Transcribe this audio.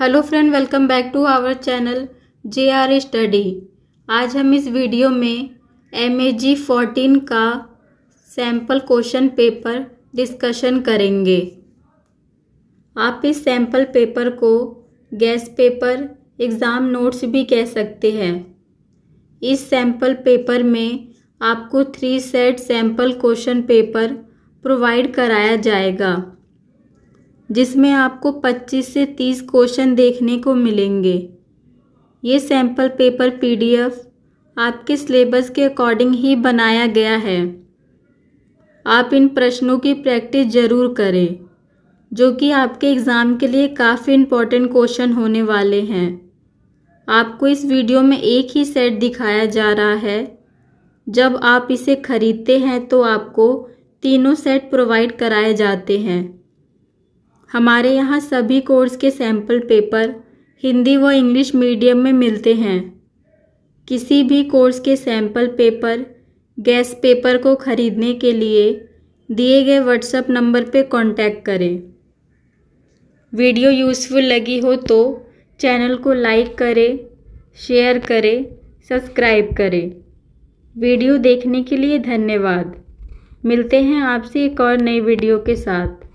hello friend welcome back to our channel J R study आज हम इस video में एम ए जी फोर्टीन का सैम्पल क्वेश्चन पेपर डिस्कशन करेंगे आप इस सैम्पल पेपर को गैस पेपर एग्ज़ाम नोट्स भी कह सकते हैं इस सैम्पल पेपर में आपको three set sample question paper provide कराया जाएगा जिसमें आपको 25 से 30 क्वेश्चन देखने को मिलेंगे ये सैम्पल पेपर पीडीएफ आपके सिलेबस के अकॉर्डिंग ही बनाया गया है आप इन प्रश्नों की प्रैक्टिस ज़रूर करें जो कि आपके एग्ज़ाम के लिए काफ़ी इम्पोर्टेंट क्वेश्चन होने वाले हैं आपको इस वीडियो में एक ही सेट दिखाया जा रहा है जब आप इसे खरीदते हैं तो आपको तीनों सेट प्रोवाइड कराए जाते हैं हमारे यहाँ सभी कोर्स के सैम्पल पेपर हिंदी व इंग्लिश मीडियम में मिलते हैं किसी भी कोर्स के सैम्पल पेपर गैस पेपर को ख़रीदने के लिए दिए गए व्हाट्सएप नंबर पर कांटेक्ट करें वीडियो यूज़फुल लगी हो तो चैनल को लाइक करें शेयर करें सब्सक्राइब करें वीडियो देखने के लिए धन्यवाद मिलते हैं आपसे एक और नई वीडियो के साथ